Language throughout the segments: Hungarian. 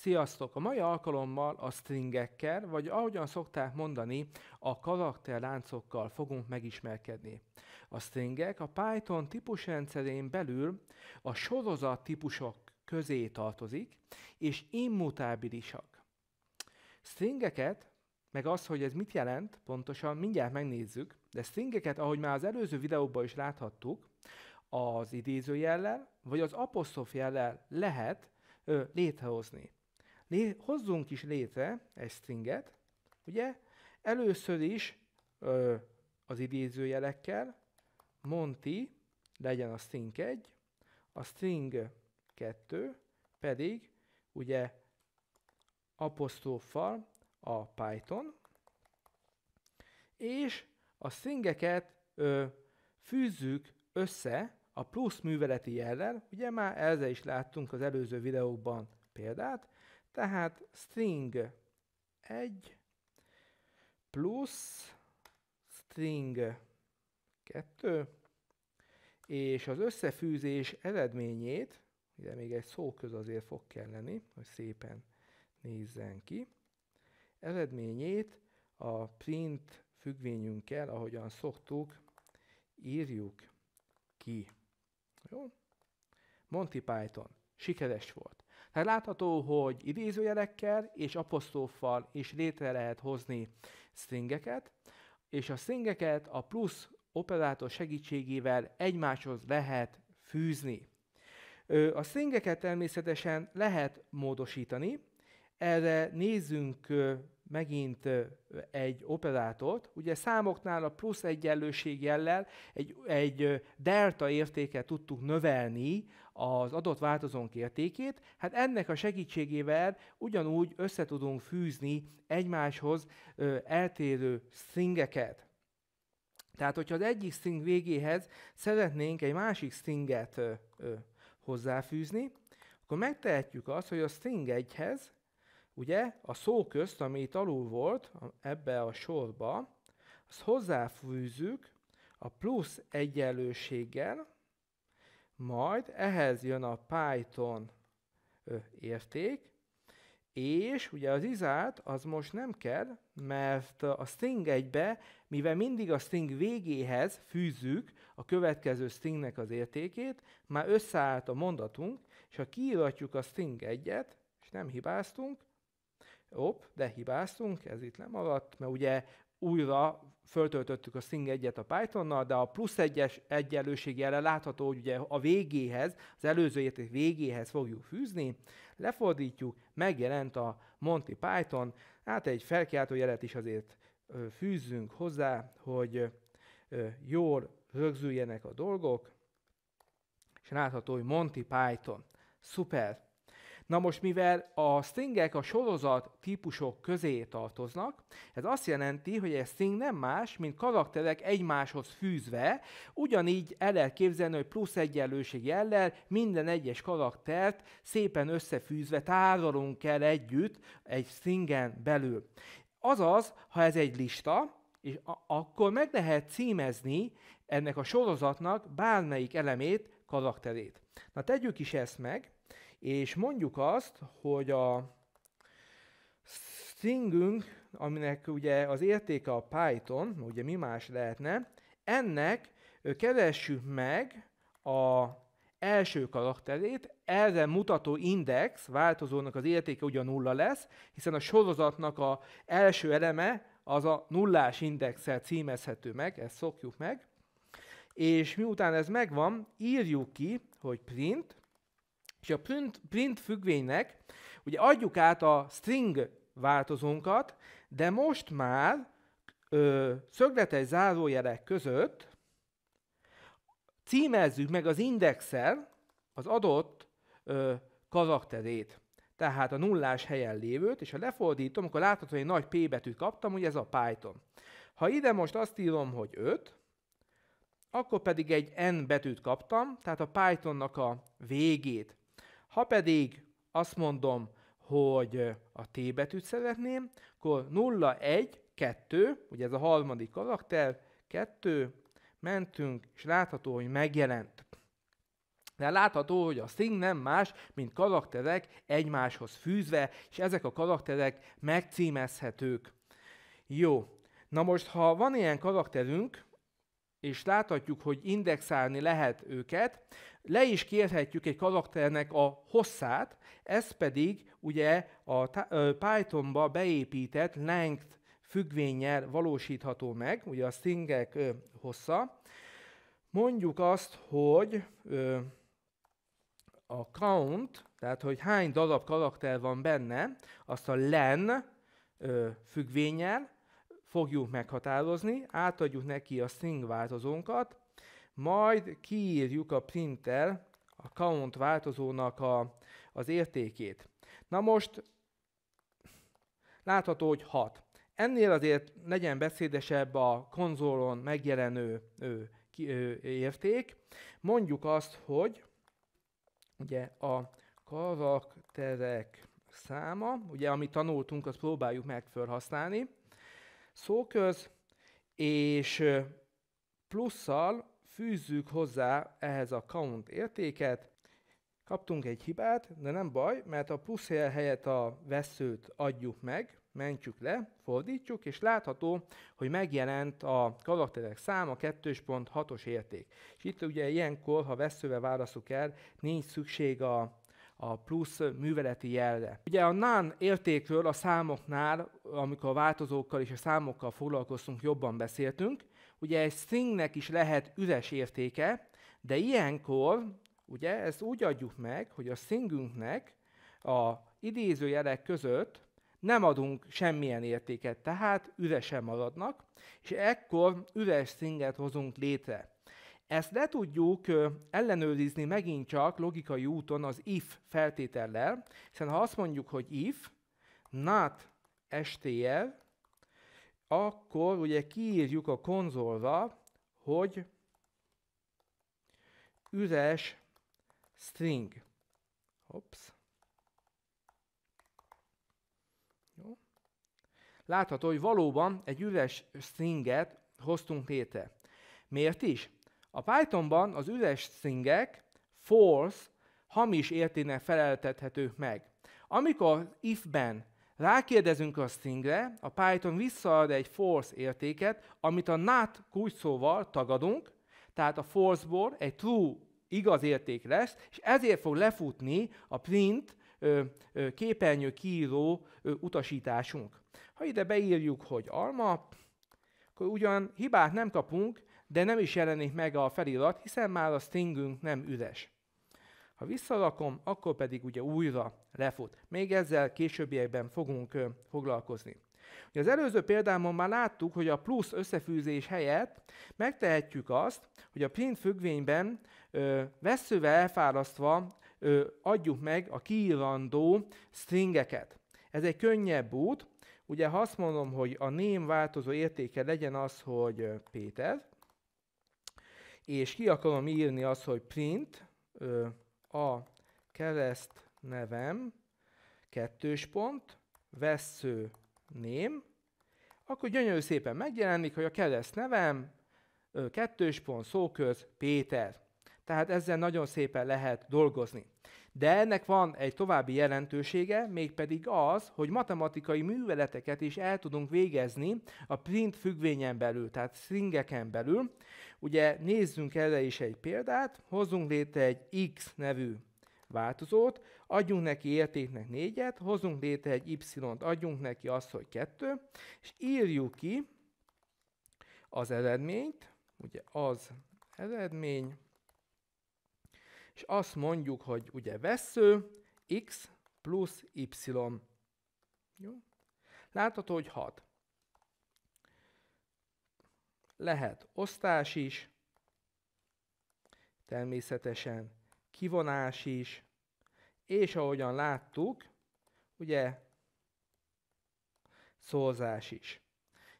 Sziasztok! A mai alkalommal a stringekkel, vagy ahogyan szokták mondani, a karakterláncokkal fogunk megismerkedni. A stringek a Python típusrendszerén belül a sorozat típusok közé tartozik, és immutábilisak. Stringeket, meg az, hogy ez mit jelent, pontosan mindjárt megnézzük, de stringeket, ahogy már az előző videóban is láthattuk, az idézőjellel, vagy az apostrof jellel lehet ö, létrehozni. Né, hozzunk is létre egy stringet, ugye? Először is ö, az idézőjelekkel, Monty legyen a string 1, a string 2 pedig ugye apostrofal a Python, és a stringeket ö, fűzzük össze a plusz műveleti jellel, ugye már ezzel is láttunk az előző videókban példát, tehát string 1 plusz string 2, és az összefűzés eredményét, ide még egy szó köz azért fog kelleni, hogy szépen nézzen ki, eredményét a print függvényünkkel, ahogyan szoktuk, írjuk ki. Jó? Monty Python sikeres volt. Tehát látható, hogy idézőjelekkel és apostóffal is létre lehet hozni stringeket, és a stringeket a plusz operátor segítségével egymáshoz lehet fűzni. A stringeket természetesen lehet módosítani, erre nézzünk megint egy operátort, ugye számoknál a plusz egyenlőség jellel egy, egy delta értéket tudtuk növelni az adott változónk értékét, hát ennek a segítségével ugyanúgy össze tudunk fűzni egymáshoz eltérő stringeket. Tehát, hogyha az egyik string végéhez szeretnénk egy másik stringet hozzáfűzni, akkor megtehetjük azt, hogy a string egyhez ugye a szó közt, ami itt alul volt, ebbe a sorba, azt hozzáfűzzük a plusz egyenlőséggel, majd ehhez jön a Python érték, és ugye az izát az most nem kell, mert a string egybe, mivel mindig a string végéhez fűzzük a következő stringnek az értékét, már összeállt a mondatunk, és ha kiiratjuk a string egyet, és nem hibáztunk, Hopp, de hibáztunk, ez itt lemaradt, mert ugye újra föltöltöttük a sing egyet a Pythonnal, de a plusz egyes jelen látható, hogy ugye a végéhez, az előző érték végéhez fogjuk fűzni, lefordítjuk, megjelent a Monty Python, hát egy felkiáltó jelet is azért fűzzünk hozzá, hogy jól rögzüljenek a dolgok, és látható, hogy Monty Python. Szuper! Na most, mivel a stringek a sorozat típusok közé tartoznak, ez azt jelenti, hogy egy string nem más, mint karakterek egymáshoz fűzve, ugyanígy el lehet képzelni, hogy plusz egyenlőség jellel minden egyes karaktert szépen összefűzve tárolunk el együtt egy stringen belül. Azaz, ha ez egy lista, és akkor meg lehet címezni ennek a sorozatnak bármelyik elemét, karakterét. Na tegyük is ezt meg, és mondjuk azt, hogy a stringünk, aminek ugye az értéke a Python, ugye mi más lehetne, ennek keressük meg a első karakterét, erre mutató index változónak az értéke ugye nulla lesz, hiszen a sorozatnak a első eleme az a nullás indexel címezhető meg, ezt szokjuk meg, és miután ez megvan, írjuk ki, hogy print, és a print, print függvénynek ugye adjuk át a string változónkat, de most már ö, szögletes zárójelek között címezzük meg az indexel az adott ö, karakterét. Tehát a nullás helyen lévőt, és ha lefordítom, akkor látható, hogy egy nagy P betűt kaptam, ugye ez a Python. Ha ide most azt írom, hogy 5, akkor pedig egy N betűt kaptam, tehát a Pythonnak a végét ha pedig azt mondom, hogy a T betűt szeretném, akkor 0, 1, 2, ugye ez a harmadik karakter, 2, mentünk, és látható, hogy megjelent. De látható, hogy a string nem más, mint karakterek egymáshoz fűzve, és ezek a karakterek megcímezhetők. Jó, na most ha van ilyen karakterünk, és láthatjuk, hogy indexálni lehet őket, le is kérhetjük egy karakternek a hosszát, ez pedig ugye a Pythonba beépített length függvényel valósítható meg, ugye a stringek hossza. Mondjuk azt, hogy a count, tehát hogy hány darab karakter van benne, azt a len függvényel, fogjuk meghatározni, átadjuk neki a string változónkat, majd kiírjuk a printer a count változónak a, az értékét. Na most látható, hogy 6. Ennél azért legyen beszédesebb a konzolon megjelenő ő, ki, ő, érték. Mondjuk azt, hogy ugye a karakterek száma, ugye amit tanultunk, azt próbáljuk meg felhasználni szóköz, és plusszal fűzzük hozzá ehhez a count értéket. Kaptunk egy hibát, de nem baj, mert a plusz helyett a veszőt adjuk meg, mentjük le, fordítjuk, és látható, hogy megjelent a karakterek száma 2.6-os érték. És itt ugye ilyenkor, ha veszővel válaszuk el, nincs szükség a a plusz műveleti jelre. Ugye a NAN értékről a számoknál, amikor a változókkal és a számokkal foglalkoztunk, jobban beszéltünk. Ugye egy stringnek is lehet üres értéke, de ilyenkor ugye ezt úgy adjuk meg, hogy a stringünknek a idézőjelek között nem adunk semmilyen értéket, tehát üresen maradnak, és ekkor üres stringet hozunk létre. Ezt le tudjuk ellenőrizni megint csak logikai úton az if feltétellel, hiszen ha azt mondjuk, hogy if not str, akkor ugye kiírjuk a konzolra, hogy üres string. Hops. Jó. Látható, hogy valóban egy üres stringet hoztunk létre. Miért is? A Pythonban az üres szingek false hamis értének feleltethetők meg. Amikor if-ben rákérdezünk a stringre, a Python visszaad egy false értéket, amit a not kulcsszóval tagadunk, tehát a false-ból egy true igaz érték lesz, és ezért fog lefutni a print ö, ö, képernyő kiíró ö, utasításunk. Ha ide beírjuk, hogy alma, akkor ugyan hibát nem kapunk, de nem is jelenik meg a felirat, hiszen már a stringünk nem üres. Ha visszalakom, akkor pedig ugye újra lefut. Még ezzel későbbiekben fogunk foglalkozni. Ugye az előző példámon már láttuk, hogy a plusz összefűzés helyett megtehetjük azt, hogy a print függvényben ö, veszővel elfárasztva ö, adjuk meg a kiírandó stringeket. Ez egy könnyebb út, ugye ha azt mondom, hogy a ném változó értéke legyen az, hogy Péter, és ki akarom írni azt, hogy print ö, a kereszt nevem, kettős pont, vesző ném, akkor gyönyörű szépen megjelenik, hogy a kereszt nevem, ö, kettős pont, szóköz, Péter. Tehát ezzel nagyon szépen lehet dolgozni. De ennek van egy további jelentősége, mégpedig az, hogy matematikai műveleteket is el tudunk végezni a print függvényen belül, tehát stringeken belül. Ugye nézzünk erre is egy példát, hozzunk létre egy x nevű változót, adjunk neki értéknek négyet, hozzunk létre egy y-t, adjunk neki azt, hogy kettő, és írjuk ki az eredményt, ugye az eredmény, és azt mondjuk, hogy ugye vesző x plusz y. Jó? Látható, hogy 6. Lehet osztás is, természetesen kivonás is, és ahogyan láttuk, ugye szózás is.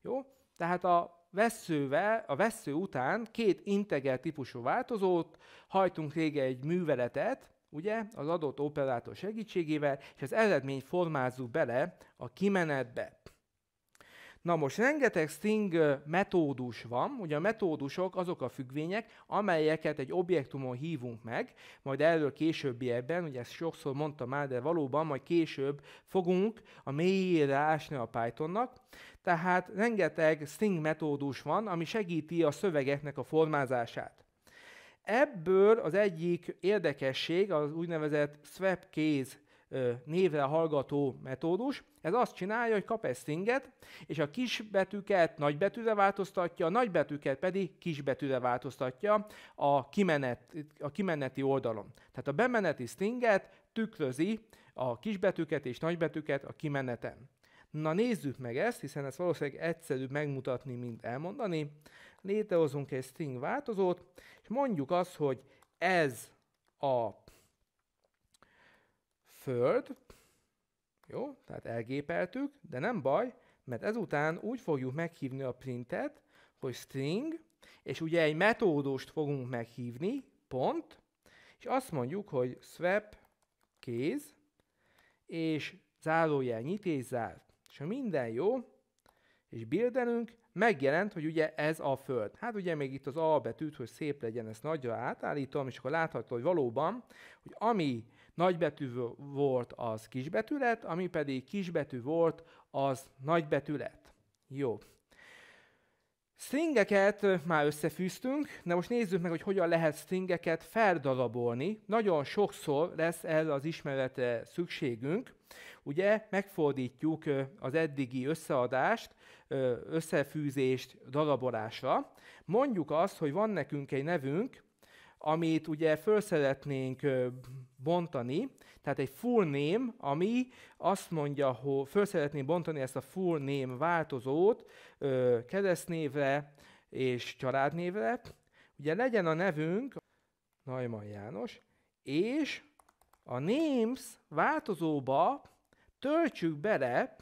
Jó? Tehát a veszővel, a vesző után két integer típusú változót, hajtunk rége egy műveletet, ugye, az adott operátor segítségével, és az eredmény formázzuk bele a kimenetbe. Na most rengeteg string metódus van, ugye a metódusok azok a függvények, amelyeket egy objektumon hívunk meg, majd erről ebben, ugye ezt sokszor mondtam már, de valóban majd később fogunk a mélyére ásni a Pythonnak. Tehát rengeteg string metódus van, ami segíti a szövegeknek a formázását. Ebből az egyik érdekesség az úgynevezett swap case névre hallgató metódus. Ez azt csinálja, hogy kap egy stringet, és a kisbetűket nagybetűre változtatja, a nagybetűket pedig kisbetűre változtatja a, kimenet, a kimeneti oldalon. Tehát a bemeneti stringet tükrözi a kisbetűket és nagybetűket a kimeneten. Na nézzük meg ezt, hiszen ez valószínűleg egyszerűbb megmutatni, mint elmondani. Létrehozunk egy string változót, és mondjuk azt, hogy ez a föld, jó, tehát elgépeltük, de nem baj, mert ezután úgy fogjuk meghívni a printet, hogy string, és ugye egy metódust fogunk meghívni, pont, és azt mondjuk, hogy swap kéz, és zárójel nyit és zárt. És ha minden jó, és bildenünk, megjelent, hogy ugye ez a Föld. Hát ugye még itt az A betűt, hogy szép legyen, ezt nagyra átállítom, és akkor látható, hogy valóban, hogy ami nagybetű volt, az kisbetű lett, ami pedig kisbetű volt, az nagybetű lett. Jó. Stringeket már összefűztünk, de most nézzük meg, hogy hogyan lehet stringeket feldarabolni. Nagyon sokszor lesz erre az ismerete szükségünk. Ugye megfordítjuk az eddigi összeadást, összefűzést darabolásra. Mondjuk azt, hogy van nekünk egy nevünk, amit ugye föl szeretnénk bontani, tehát egy full name, ami azt mondja, hogy föl szeretnénk bontani ezt a full name változót keresztnévre és családnévre. Ugye legyen a nevünk Najman János, és a names változóba töltsük bele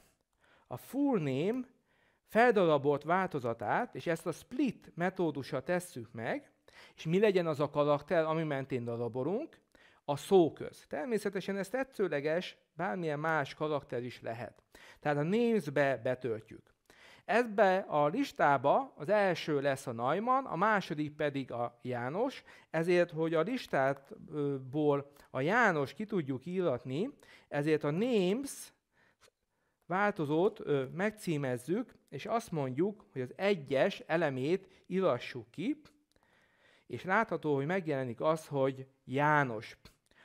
a full name feldarabolt változatát, és ezt a split metódusa tesszük meg, és mi legyen az a karakter, ami mentén darabolunk? A szóköz. Természetesen ez tetszőleges, bármilyen más karakter is lehet. Tehát a names-be betöltjük. Ebbe a listába az első lesz a Najman, a második pedig a János, ezért, hogy a listátból a János ki tudjuk íratni, ezért a names változót ö, megcímezzük, és azt mondjuk, hogy az egyes elemét írassuk ki, és látható, hogy megjelenik az, hogy János.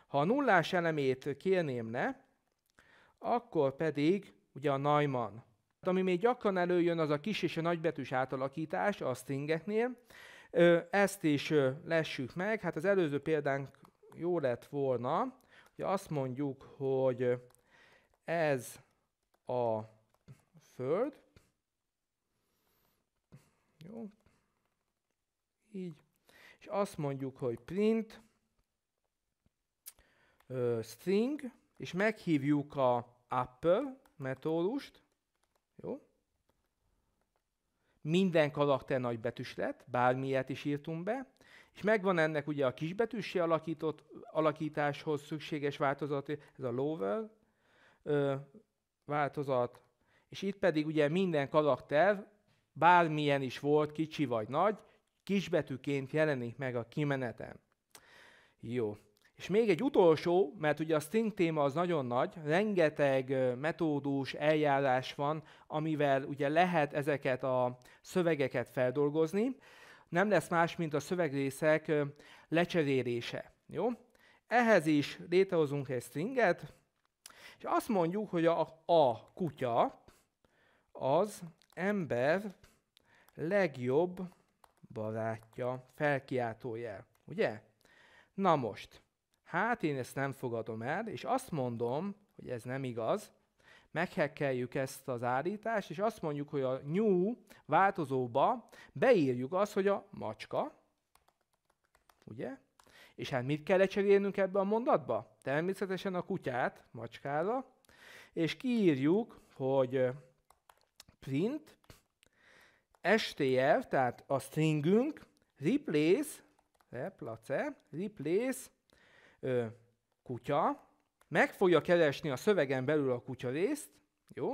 Ha a nullás elemét kérném le, akkor pedig ugye a Naiman. Ami még gyakran előjön, az a kis és a nagybetűs átalakítás a stringeknél. Ezt is lessük meg. Hát az előző példánk jó lett volna, hogy azt mondjuk, hogy ez a föld. Jó. Így és azt mondjuk, hogy print ö, string, és meghívjuk a apple metódust, jó? Minden karakter nagybetűs lett, bármilyet is írtunk be, és megvan ennek ugye a kisbetűsé alakított, alakításhoz szükséges változat, ez a lower ö, változat, és itt pedig ugye minden karakter, bármilyen is volt, kicsi vagy nagy, kisbetűként jelenik meg a kimeneten. Jó. És még egy utolsó, mert ugye a Sting téma az nagyon nagy, rengeteg metódus, eljárás van, amivel ugye lehet ezeket a szövegeket feldolgozni. Nem lesz más, mint a szövegrészek lecserélése. Jó? Ehhez is létrehozunk egy stringet, és azt mondjuk, hogy a, a kutya az ember legjobb barátja, felkiáltójel, ugye? Na most, hát én ezt nem fogadom el, és azt mondom, hogy ez nem igaz, meghekkeljük ezt az állítást, és azt mondjuk, hogy a new változóba beírjuk azt, hogy a macska, ugye? És hát mit kell cserélnünk ebbe a mondatba? Természetesen a kutyát macskára, és kiírjuk, hogy print STR, tehát a stringünk replace, replace, replace ö, kutya, meg fogja keresni a szövegen belül a kutya részt, jó?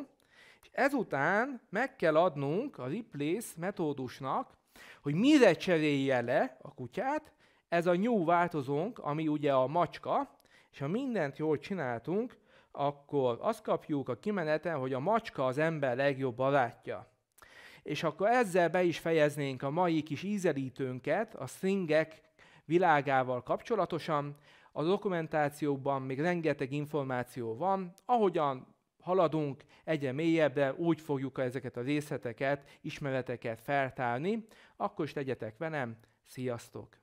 És ezután meg kell adnunk a replace metódusnak, hogy mire cserélje le a kutyát, ez a new változónk, ami ugye a macska, és ha mindent jól csináltunk, akkor azt kapjuk a kimeneten, hogy a macska az ember legjobb barátja. És akkor ezzel be is fejeznénk a mai kis ízelítőnket a stringek világával kapcsolatosan. A dokumentációban még rengeteg információ van, ahogyan haladunk egyre mélyebbre, úgy fogjuk ezeket a részleteket, ismereteket feltárni. Akkor is tegyetek velem, sziasztok!